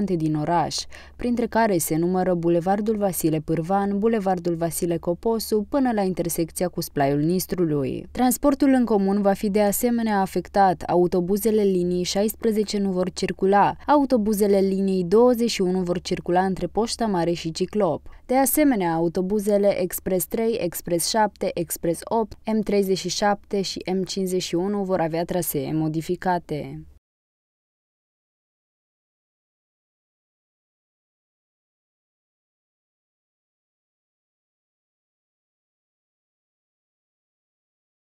importante din oraș, printre care se numără Bulevardul Vasile Pârvan, Bulevardul Vasile Coposu, până la intersecția cu Splaiul Nistrului. Transportul în comun va fi de asemenea afectat, autobuzele linii 16 nu vor circula, autobuzele liniei 21 vor circula între Poșta Mare și Ciclop. De asemenea, autobuzele Express 3, Express 7, Express 8, M37 și M51 vor avea trasee modificate.